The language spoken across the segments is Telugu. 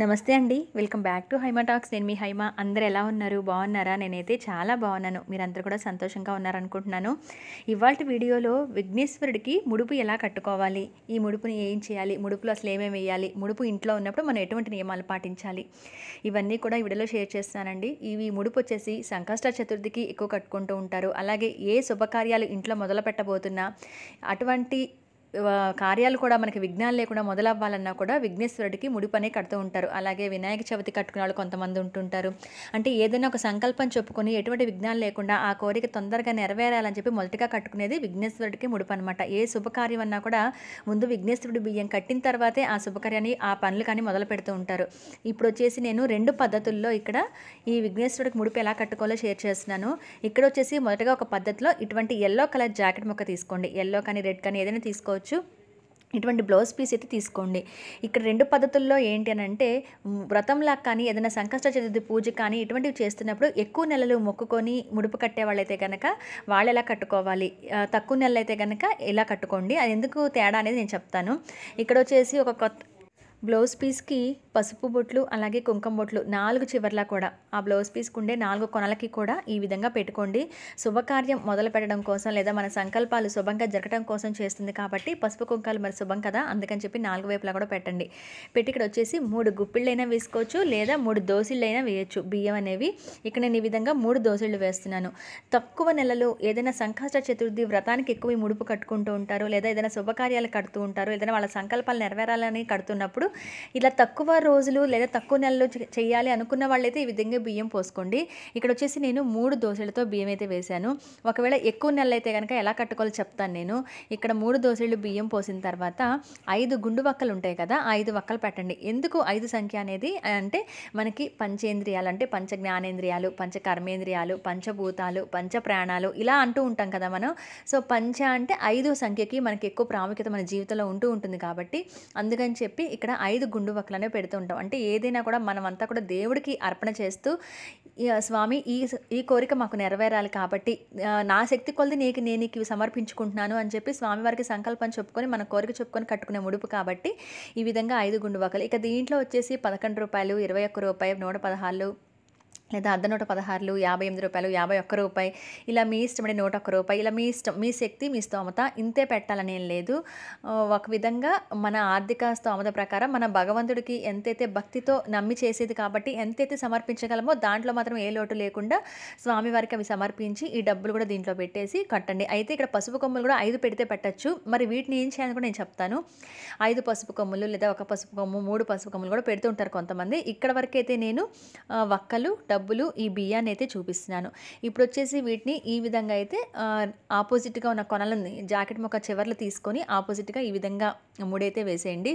నమస్తే అండి welcome back to Haima talks నేను మీ హైమా అందరు ఎలా ఉన్నారు బాగున్నారా నేనైతే చాలా బాగున్నాను మీరందరూ కూడా సంతోషంగా ఉన్నారనుకుంటున్నాను ఇవాళ వీడియోలో విఘ్నేశ్వరుడికి ముడుపు ఎలా కట్టుకోవాలి ఈ ముడుపుని ఏం చేయాలి ముడుపులు అసలు ఏమేమి వేయాలి ముడుపు ఇంట్లో ఉన్నప్పుడు మనం ఎటువంటి నియమాలు పాటించాలి ఇవన్నీ కూడా ఈ వీడియోలో షేర్ చేస్తానండి ఇవి ముడుపు వచ్చేసి సంకష్ట చతుర్థికి ఎక్కువ కట్టుకుంటూ ఉంటారు అలాగే ఏ శుభకార్యాలు ఇంట్లో మొదలు పెట్టబోతున్నా అటువంటి కార్యాలు కూడా మనకి విఘ్నాలు లేకుండా మొదలవ్వాలన్నా కూడా విఘ్నేశ్వరుడికి ముడిపనే కడుతూ ఉంటారు అలాగే వినాయక చవితి కట్టుకునే వాళ్ళు కొంతమంది ఉంటుంటారు అంటే ఏదైనా ఒక సంకల్పం చెప్పుకొని ఎటువంటి విఘ్నాలు లేకుండా ఆ కోరిక తొందరగా నెరవేరాలని చెప్పి మొదటిగా కట్టుకునేది విఘ్నేశ్వరుడికి ముడుపు అనమాట ఏ శుభకార్యం అన్నా కూడా ముందు విఘ్నేశ్వరుడి బియ్యం కట్టిన తర్వాతే ఆ శుభకార్యాన్ని ఆ పనులు కానీ మొదలు పెడుతూ ఉంటారు ఇప్పుడు వచ్చేసి నేను రెండు పద్ధతుల్లో ఇక్కడ ఈ విఘ్నేశ్వరుడికి ముడుపు ఎలా కట్టుకోవాలో షేర్ చేస్తున్నాను ఇక్కడ వచ్చేసి మొదటగా ఒక పద్ధతిలో ఇటువంటి ఎల్లో కలర్ జాకెట్ మొక్క తీసుకోండి ఎల్లో కానీ రెడ్ కానీ ఏదైనా తీసుకోవచ్చు తీసుకోవచ్చు ఇటువంటి బ్లౌజ్ పీస్ అయితే తీసుకోండి ఇక్కడ రెండు పద్ధతుల్లో ఏంటి అని అంటే వ్రతంలా కానీ ఏదైనా సంకష్ట చతుర్థి పూజ కానీ ఇటువంటివి చేస్తున్నప్పుడు ఎక్కువ నెలలు మొక్కుకొని ముడుపు కట్టే వాళ్ళైతే కనుక వాళ్ళు ఎలా కట్టుకోవాలి తక్కువ నెలలు అయితే కనుక ఎలా కట్టుకోండి అది ఎందుకు తేడా అనేది నేను చెప్తాను ఇక్కడ వచ్చేసి ఒక కొత్త బ్లౌజ్ పీస్కి పసుపు బొట్లు అలాగే కుంకం బొట్లు నాలుగు చివర్లా కూడా ఆ బ్లౌజ్ పీస్కి ఉండే నాలుగు కొనలకి కూడా ఈ విధంగా పెట్టుకోండి శుభకార్యం మొదలు పెట్టడం కోసం లేదా మన సంకల్పాలు శుభంగా జరగడం కోసం చేస్తుంది కాబట్టి పసుపు కుంకాలు మరి శుభం కదా అందుకని చెప్పి నాలుగు వైపులా కూడా పెట్టండి పెట్టి ఇక్కడ వచ్చేసి మూడు గుప్పిళ్ళైనా వేసుకోవచ్చు లేదా మూడు దోసిళ్ళైనా వేయచ్చు బియ్యం అనేవి ఇక్కడ నేను ఈ విధంగా మూడు దోసిళ్ళు వేస్తున్నాను తక్కువ నెలలో ఏదైనా సంకష్ట చతుర్థి వ్రతానికి ఎక్కువ ముడుపు కట్టుకుంటూ ఉంటారు లేదా ఏదైనా శుభకార్యాలు కడుతూ ఉంటారు ఏదైనా వాళ్ళ సంకల్పాలు నెరవేరాలని కడుతున్నప్పుడు ఇలా తక్కువ రోజులు లేదా తక్కువ నెలలు చేయాలి అనుకున్న వాళ్ళైతే ఈ విధంగా బియ్యం పోసుకోండి ఇక్కడ వచ్చేసి నేను మూడు దోశలతో బియ్యం అయితే వేశాను ఒకవేళ ఎక్కువ నెలలు అయితే కనుక ఎలా కట్టుకోవాలో చెప్తాను నేను ఇక్కడ మూడు దోశలు బియ్యం పోసిన తర్వాత ఐదు గుండు వక్కలు ఉంటాయి కదా ఐదు వక్కలు పెట్టండి ఎందుకు ఐదు సంఖ్య అనేది అంటే మనకి పంచేంద్రియాలు అంటే పంచ జ్ఞానేంద్రియాలు పంచ కర్మేంద్రియాలు పంచభూతాలు పంచ ప్రాణాలు ఇలా అంటూ ఉంటాం కదా మనం సో పంచ అంటే ఐదు సంఖ్యకి మనకి ఎక్కువ ప్రాముఖ్యత మన జీవితంలో ఉంటూ ఉంటుంది కాబట్టి అందుకని చెప్పి ఇక్కడ ఐదు గుండు వక్కలనే ఉంటాం అంటే ఏదైనా కూడా మనమంతా కూడా దేవుడికి అర్పణ చేస్తూ స్వామి ఈ ఈ కోరిక మాకు నెరవేరాలి కాబట్టి నా శక్తి కొలది నీకు నేను ఇవి సమర్పించుకుంటున్నాను అని చెప్పి స్వామివారికి సంకల్పం చెప్పుకొని మన కోరిక చెప్పుకొని కట్టుకునే ముడుపు కాబట్టి ఈ విధంగా ఐదు గుండు వక్కలు ఇక దీంట్లో వచ్చేసి పదకొండు రూపాయలు ఇరవై ఒక్క రూపాయలు నూట పదహారు లేదా అర్ధ నూట పదహారులు యాభై ఎనిమిది రూపాయలు యాభై ఒక్క రూపాయి ఇలా మీ ఇష్టమైన నూట ఒక్క రూపాయి ఇలా మీ ఇష్టం మీ శక్తి మీ స్తోమత ఇంతే పెట్టాలని ఏం లేదు ఒక విధంగా మన ఆర్థిక స్తోమత ప్రకారం మన భగవంతుడికి ఎంతైతే భక్తితో నమ్మి చేసేది కాబట్టి ఎంతైతే సమర్పించగలమో దాంట్లో మాత్రం ఏ లోటు లేకుండా స్వామివారికి అవి సమర్పించి ఈ డబ్బులు కూడా దీంట్లో పెట్టేసి కట్టండి అయితే ఇక్కడ పసుపు కొమ్ములు కూడా ఐదు పెడితే పెట్టచ్చు మరి వీటిని ఏం చేయాలని కూడా నేను చెప్తాను ఐదు పసుపు కొమ్ములు లేదా ఒక పసుపు కొమ్ము మూడు పసుపు కొమ్ములు కూడా పెడుతుంటారు కొంతమంది ఇక్కడ వరకు అయితే నేను ఒక్కలు డబ్బులు ఈ బియ్యాన్ని అయితే చూపిస్తున్నాను ఇప్పుడు వచ్చేసి వీటిని ఈ విధంగా అయితే ఆపోజిట్గా ఉన్న కొనలని జాకెట్ మొక్క చివర్లు తీసుకొని ఆపోజిట్గా ఈ విధంగా ముడైతే వేసేయండి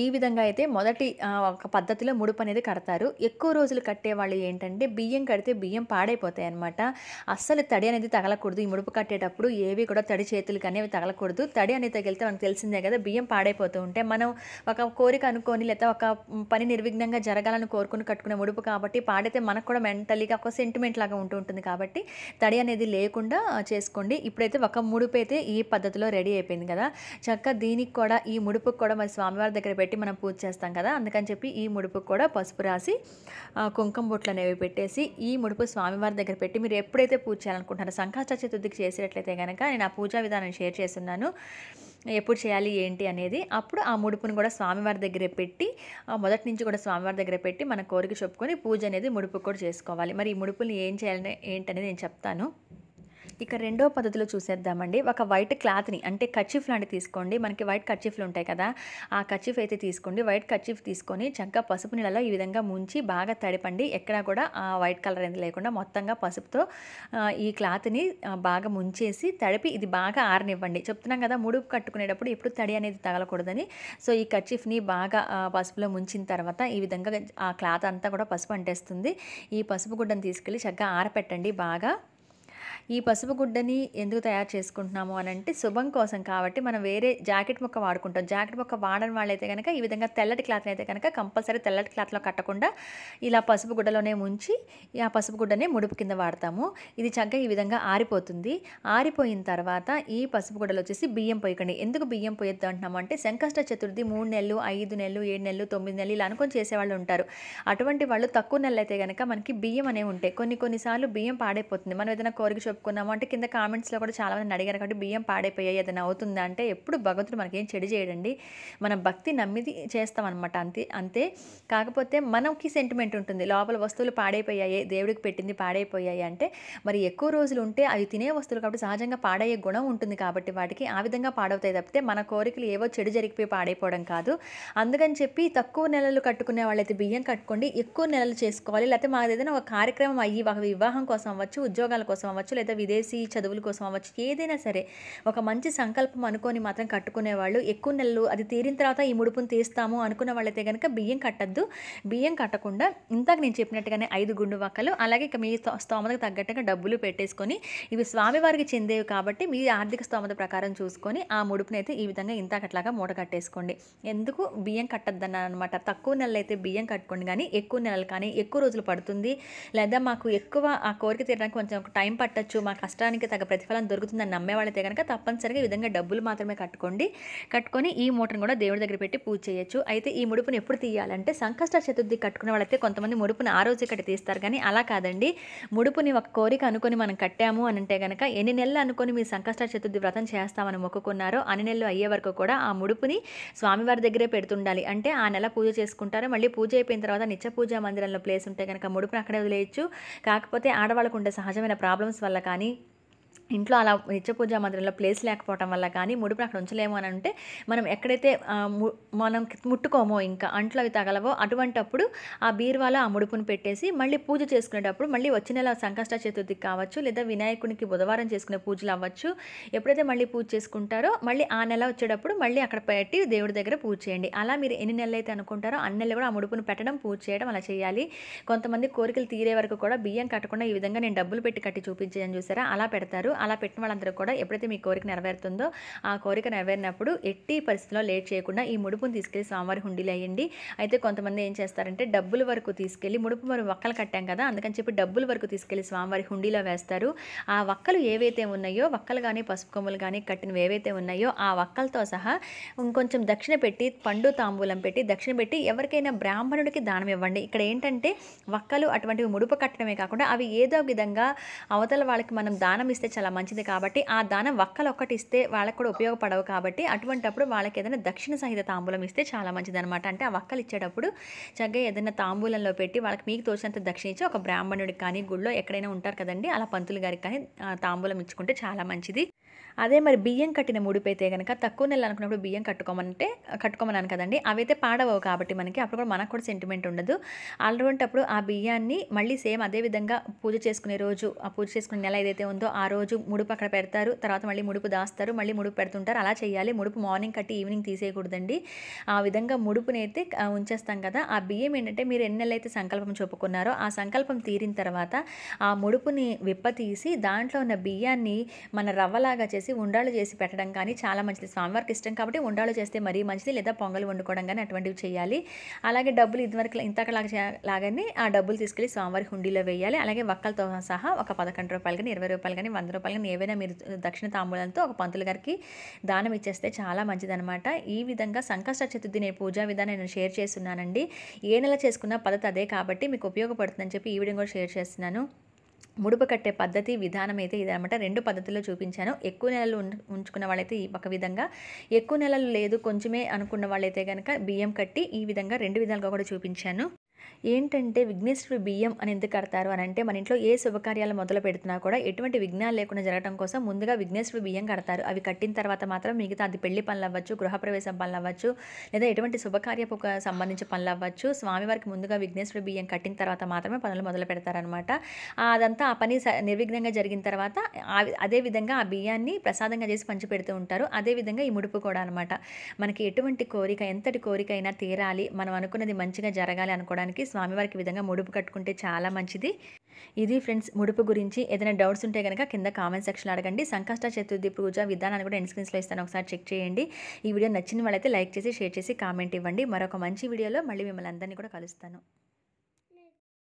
ఈ విధంగా అయితే మొదటి ఒక పద్ధతిలో ముడుపు అనేది కడతారు ఎక్కువ రోజులు కట్టేవాళ్ళు ఏంటంటే బియ్యం కడితే బియ్యం పాడైపోతాయి అనమాట అస్సలు తడి అనేది తగలకూడదు ఈ ముడుపు కట్టేటప్పుడు ఏవి కూడా తడి చేతులకి అనేవి తగలకూడదు తడి అనేది తగిలితే మనకు తెలిసిందే కదా బియ్యం పాడైపోతూ ఉంటే మనం ఒక కోరిక అనుకొని లేదా ఒక పని నిర్విఘ్నంగా జరగాలని కోరుకుని కట్టుకునే ముడుపు కాబట్టి పాడైతే మనకు కూడా మెంటలీగా ఒక సెంటిమెంట్ లాగా ఉంటూ ఉంటుంది కాబట్టి తడి అనేది లేకుండా చేసుకోండి ఇప్పుడైతే ఒక ముడుపు అయితే ఈ పద్ధతిలో రెడీ అయిపోయింది కదా చక్క దీనికి కూడా ఈ ముడుపుకి కూడా మరి స్వామివారి దగ్గర పెట్టి మనం పూజ చేస్తాం కదా అందుకని చెప్పి ఈ ముడుపు కూడా పసుపు రాసి కుంకుమ బొట్లు అనేవి పెట్టేసి ఈ ముడుపు స్వామివారి దగ్గర పెట్టి మీరు ఎప్పుడైతే పూజ చేయాలనుకుంటున్నారో సంకాష్ట చతుర్థికి చేసేటట్లయితే కనుక నేను ఆ పూజా విధానం షేర్ చేస్తున్నాను ఎప్పుడు చేయాలి ఏంటి అనేది అప్పుడు ఆ ముడుపును కూడా స్వామివారి దగ్గరే పెట్టి మొదటి నుంచి కూడా స్వామివారి దగ్గర పెట్టి మన కోరిక చెప్పుకొని పూజ అనేది ముడుపు కూడా చేసుకోవాలి మరి ఈ ముడుపుని ఏం చేయాలని ఏంటనేది నేను చెప్తాను ఇక రెండో పద్ధతిలో చూసేద్దామండి ఒక వైట్ క్లాత్ని అంటే కర్చీఫ్ లాంటివి తీసుకోండి మనకి వైట్ కర్చీఫ్లు ఉంటాయి కదా ఆ కర్చీఫ్ అయితే తీసుకోండి వైట్ కర్చీఫ్ తీసుకొని చక్కగా పసుపు నీళ్ళలో ఈ విధంగా ముంచి బాగా తడిపండి ఎక్కడా కూడా ఆ వైట్ కలర్ అనేది లేకుండా మొత్తంగా పసుపుతో ఈ క్లాత్ని బాగా ముంచేసి తడిపి ఇది బాగా ఆరనివ్వండి చెప్తున్నాం కదా ముడుపు కట్టుకునేటప్పుడు ఎప్పుడు తడి అనేది తగలకూడదని సో ఈ కర్చీఫ్ని బాగా పసుపులో ముంచిన తర్వాత ఈ విధంగా ఆ క్లాత్ అంతా కూడా పసుపు అంటేస్తుంది ఈ పసుపు గుడ్డను తీసుకెళ్ళి చక్కగా ఆరపెట్టండి బాగా ఈ పసుపు గుడ్డని ఎందుకు తయారు చేసుకుంటున్నాము అని అంటే శుభం కోసం కాబట్టి మనం వేరే జాకెట్ మొక్క వాడుకుంటాం జాకెట్ మొక్క వాడని వాళ్ళైతే కనుక ఈ విధంగా తెల్లటి క్లాత్ని అయితే కనుక కంపల్సరీ తెల్లటి క్లాత్లో కట్టకుండా ఇలా పసుపు గుడ్డలోనే ముంచి ఆ పసుపు గుడ్డనే ముడుపు కింద వాడతాము ఇది చక్కగా ఈ విధంగా ఆరిపోతుంది ఆరిపోయిన తర్వాత ఈ పసుపు గుడ్డలు వచ్చేసి బియ్యం పొయ్యకండి ఎందుకు బియ్యం పొయ్యొద్దు అంటున్నాము అంటే సంకష్ట చతుర్థి మూడు నెలలు ఐదు నెలలు ఏడు నెలలు తొమ్మిది నెలలు ఇలా అనుకొని చేసేవాళ్ళు ఉంటారు అటువంటి వాళ్ళు తక్కువ నెలలు అయితే కనుక మనకి బియ్యం అనేవి ఉంటాయి కొన్ని కొన్నిసార్లు బియ్యం పాడైపోతుంది మనం ఏదైనా కోరిక చెప్పుకున్నాము అంటే కింద కామెంట్స్లో కూడా చాలామంది అడిగారు కాబట్టి బియ్యం పాడైపోయాయి ఏదైనా అవుతుందా అంటే ఎప్పుడు భగవంతుడు మనకేం చెడు చేయడండి మన భక్తి నమ్మిది చేస్తామన్నమాట అంతే అంతే కాకపోతే మనకి సెంటిమెంట్ ఉంటుంది లోపల వస్తువులు పాడైపోయాయి దేవుడికి పెట్టింది పాడైపోయాయి అంటే మరి ఎక్కువ రోజులు ఉంటే అవి తినే వస్తువులు కాబట్టి సహజంగా పాడయ్యే గుణం ఉంటుంది కాబట్టి వాటికి ఆ విధంగా పాడవుతాయి తప్పితే మన కోరికలు ఏవో చెడు జరిగిపోయి పాడైపోవడం కాదు అందుకని చెప్పి తక్కువ నెలలు కట్టుకునే వాళ్ళైతే బియ్యం కట్టుకోండి ఎక్కువ నెలలు చేసుకోవాలి లేకపోతే మాకు ఏదైనా ఒక కార్యక్రమం అయ్యి ఒక వివాహం కోసం అవ్వచ్చు ఉద్యోగాల కోసం అవ్వచ్చు లేదా విదేశీ చదువుల కోసం అవ్వచ్చు ఏదైనా సరే ఒక మంచి సంకల్పం అనుకొని మాత్రం కట్టుకునేవాళ్ళు ఎక్కువ నెలలు అది తీరిన తర్వాత ఈ ముడుపును తీస్తాము అనుకున్న వాళ్ళైతే కనుక బియ్యం కట్టద్దు బియ్యం కట్టకుండా ఇంతకు నేను చెప్పినట్టుగానే ఐదు గుండు వక్కలు అలాగే ఇక మీ స్తోమతకు తగ్గట్టుగా డబ్బులు పెట్టేసుకొని ఇవి స్వామివారికి చెందేవి కాబట్టి మీ ఆర్థిక స్తోమత ప్రకారం చూసుకొని ఆ ముడుపునైతే ఈ విధంగా ఇంతకట్లాగా మూట కట్టేసుకోండి ఎందుకు బియ్యం కట్టద్దన్న అన్నమాట తక్కువ నెలలు అయితే బియ్యం కట్టుకోండి కానీ ఎక్కువ నెలలు కానీ ఎక్కువ రోజులు పడుతుంది లేదా మాకు ఎక్కువ ఆ కోరిక తీరడానికి కొంచెం టైం పట్టచ్చు చేసుకోవచ్చు మా కష్టానికి తగ్గ ప్రతిఫలం దొరుకుతుందని నమ్మేవాళ్ళైతే కనుక తప్పనిసరిగా ఈ విధంగా డబ్బులు మాత్రమే కట్టుకోండి కట్టుకొని ఈ మూటను కూడా దేవుడి దగ్గర పెట్టి పూజ చేయొచ్చు అయితే ఈ ముడుపుని ఎప్పుడు తీయాలంటే సంకష్ట చతుర్థి కట్టుకున్న వాళ్ళైతే కొంతమంది ముడుపుని ఆ రోజు ఇక్కడ తీస్తారు కానీ అలా కాదండి ముడుపుని ఒక కోరిక అనుకుని మనం కట్టాము అని అంటే కనుక ఎన్ని నెలలు అనుకుని మీ సంకష్ట చతుర్థి వ్రతం చేస్తామని మొక్కుకున్నారో అన్ని నెలలు అయ్యే వరకు కూడా ఆ ముడుపుని స్వామివారి దగ్గరే పెడుతుండాలి అంటే ఆ నెల పూజ చేసుకుంటారు మళ్ళీ పూజ అయిపోయిన తర్వాత నిత్య పూజా మందిరంలో ప్లేస్ ఉంటే కనుక ముడుపుని అక్కడే వదిలేయచ్చు కాకపోతే ఆడవాళ్ళకు ఉండే సహజమైన ప్రాబ్లమ్స్ వల్ల కానీ ఇంట్లో అలా నిత్య పూజా మందిరంలో ప్లేస్ లేకపోవడం వల్ల కానీ ముడుపుని అక్కడ ఉంచలేము అని అంటే మనం ఎక్కడైతే మనం ముట్టుకోమో ఇంకా అంట్లో అవి తగలవో అటువంటప్పుడు ఆ బీరువాలో ఆ ముడుపును పెట్టేసి మళ్ళీ పూజ చేసుకునేటప్పుడు మళ్ళీ వచ్చే నెల సంకష్ట చతుర్థికి కావచ్చు లేదా వినాయకునికి బుధవారం చేసుకునే పూజలు అవ్వచ్చు ఎప్పుడైతే మళ్ళీ పూజ చేసుకుంటారో మళ్ళీ ఆ నెల వచ్చేటప్పుడు మళ్ళీ అక్కడ పెట్టి దేవుడి దగ్గర పూజ చేయండి అలా మీరు ఎన్ని నెలలు అయితే అనుకుంటారో అన్ని నెలలు కూడా ఆ ముడుపును పెట్టడం పూజ చేయడం అలా చేయాలి కొంతమంది కోరికలు తీరే వరకు కూడా బియ్యం కట్టకుండా ఈ విధంగా నేను డబ్బులు పెట్టి కట్టి చూపించేయని చూసారా అలా పెడతారు అలా పెట్టిన వాళ్ళందరూ కూడా ఎప్పుడైతే మీ కోరిక నెరవేరుతుందో ఆ కోరిక నెరవేరినప్పుడు ఎట్టి పరిస్థితిలో లేట్ చేయకుండా ఈ ముడుపును తీసుకెళ్లి స్వామివారి హుండీలు అయ్యండి అయితే కొంతమంది ఏం చేస్తారంటే డబ్బుల వరకు తీసుకెళ్లి ముడుపు మరి వక్కలు కట్టాం కదా అందుకని చెప్పి డబ్బుల వరకు తీసుకెళ్లి స్వామివారి హుండీలో వేస్తారు ఆ వక్కలు ఏవైతే ఉన్నాయో వక్కలు కానీ పసుపు కొమ్ములు కానీ కట్టినవి ఏవైతే ఉన్నాయో ఆ వక్కలతో సహా ఇంకొంచెం దక్షిణ పెట్టి పండు తాంబూలం పెట్టి దక్షిణ పెట్టి ఎవరికైనా బ్రాహ్మణుడికి దానం ఇవ్వండి ఇక్కడ ఏంటంటే వక్కలు అటువంటివి ముడుపు కట్టడమే కాకుండా అవి ఏదో విధంగా అవతల వాళ్ళకి మనం దానం ఇస్తే చాలా మంచిది కాబట్టి ఆ దానం ఒక్కటి ఇస్తే వాళ్ళకు కూడా ఉపయోగపడవు కాబట్టి అటువంటప్పుడు వాళ్ళకి ఏదైనా దక్షిణ సహిత తాంబూలం ఇస్తే చాలా మంచిది అనమాట అంటే ఆ ఒక్కలు ఇచ్చేటప్పుడు చక్కగా ఏదైనా తాంబూలంలో పెట్టి వాళ్ళకి మీకు తోచినంత దక్షిణ ఇచ్చి ఒక బ్రాహ్మణుడికి కానీ గుళ్ళో ఎక్కడైనా ఉంటారు కదండి అలా పంతులు గారికి కానీ తాంబూలం ఇచ్చుకుంటే చాలా మంచిది అదే మరి బియ్యం కట్టిన ముడిపోయితే కనుక తక్కువ నెలలు అనుకున్నప్పుడు బియ్యం కట్టుకోమంటే కట్టుకోమన్నాను కదండి అవైతే పాడవవు కాబట్టి మనకి అప్పుడు కూడా మనకు కూడా సెంటిమెంట్ ఉండదు అలాంటప్పుడు ఆ బియ్యాన్ని మళ్ళీ సేమ్ అదే విధంగా పూజ చేసుకునే రోజు ఆ పూజ చేసుకునే నెల ఏదైతే ఉందో ఆ రోజు ముడుపు అక్కడ పెడతారు తర్వాత మళ్ళీ ముడుపు దాస్తారు మళ్ళీ ముడుపు పెడుతుంటారు అలా చేయాలి ముడుపు మార్నింగ్ కట్టి ఈవినింగ్ తీసేయకూడదండి ఆ విధంగా ముడుపునైతే ఉంచేస్తాం కదా ఆ బియ్యం ఏంటంటే మీరు ఎన్ని నెలలు అయితే సంకల్పం చెప్పుకున్నారో ఆ సంకల్పం తీరిన తర్వాత ఆ ముడుపుని విప్పతీసి దాంట్లో ఉన్న బియ్యాన్ని మన రవ్వలాగా చేసి చేసి ఉండాలు చేసి పెట్టడం కానీ చాలా మంచిది స్వామివారికి ఇష్టం కాబట్టి ఉండాలు చేస్తే మరీ మంచిది లేదా పొంగలు వండుకోవడం కానీ అటువంటివి చేయాలి అలాగే డబ్బులు ఇదివరకు ఇంతకలాగా లాగానే ఆ డబ్బులు తీసుకెళ్ళి స్వామివారి హుండీలో వేయాలి అలాగే వక్కలతో సహా ఒక పదకొండు రూపాయలు కానీ ఇరవై రూపాయలు కానీ వంద రూపాయలు కానీ ఏవైనా మీరు దక్షిణ తాంబూలంతో ఒక పంతులు గారికి దానం ఇచ్చేస్తే చాలా మంచిది అనమాట ఈ విధంగా సంకష్ట చతుర్థి నేను పూజా విధానం నేను షేర్ చేస్తున్నానండి ఏ నెల చేసుకున్న పద్ధతి అదే కాబట్టి మీకు ఉపయోగపడుతుందని చెప్పి ఈ వీడియో కూడా షేర్ చేస్తున్నాను ముడుపు కట్టే పద్ధతి విధానం అయితే ఇదనమాట రెండు పద్ధతుల్లో చూపించాను ఎక్కువ నెలలు ఉంచుకున్న వాళ్ళైతే ఒక విధంగా ఎక్కువ నెలలు లేదు కొంచెమే అనుకున్న వాళ్ళైతే కనుక బియ్యం కట్టి ఈ విధంగా రెండు విధాలుగా కూడా చూపించాను ఏంటంటే విఘ్నేశ్వరుడు బియ్యం అని ఎందుకు కడతారు అని అంటే మన ఇంట్లో ఏ శుభకార్యాలు మొదలు పెడుతున్నా కూడా ఎటువంటి విఘ్నాలు లేకుండా జరగడం కోసం ముందుగా విఘ్నేశ్వరుడు బియ్యం కడతారు అవి కట్టిన తర్వాత మాత్రం మిగతా అది పెళ్లి పనులు అవ్వచ్చు గృహప్రవేశం పనులు అవ్వచ్చు లేదా ఎటువంటి శుభకార్యపు సంబంధించి పనులు అవ్వచ్చు స్వామివారికి ముందుగా విఘ్నేశ్వరుడు బియ్యం కట్టిన తర్వాత మాత్రమే పనులు మొదలు పెడతారనమాట అదంతా ఆ పని నిర్విఘ్నంగా జరిగిన తర్వాత అదే విధంగా ఆ బియ్యాన్ని ప్రసాదంగా చేసి పంచి పెడుతూ ఉంటారు అదేవిధంగా ఈ ముడుపు కూడా అనమాట మనకి ఎటువంటి కోరిక ఎంతటి కోరికైనా తీరాలి మనం అనుకున్నది మంచిగా జరగాలి అనుకోవడానికి మనకి స్వామివారికి విధంగా ముడుపు కట్టుకుంటే చాలా మంచిది ఇది ఫ్రెండ్స్ ముడుపు గురించి ఏదైనా డౌట్స్ ఉంటే కనుక కింద కామెంట్ సెక్షన్లో అడగండి సంకష్ట చతుర్థి పూజ విధానాన్ని కూడా ఎండ్ స్క్రీన్స్లో ఇస్తాను ఒకసారి చెక్ చేయండి ఈ వీడియో నచ్చిన వాళ్ళైతే లైక్ చేసి షేర్ చేసి కామెంట్ ఇవ్వండి మరొక మంచి వీడియోలో మళ్ళీ మిమ్మల్ని అందరినీ కూడా కలుస్తాను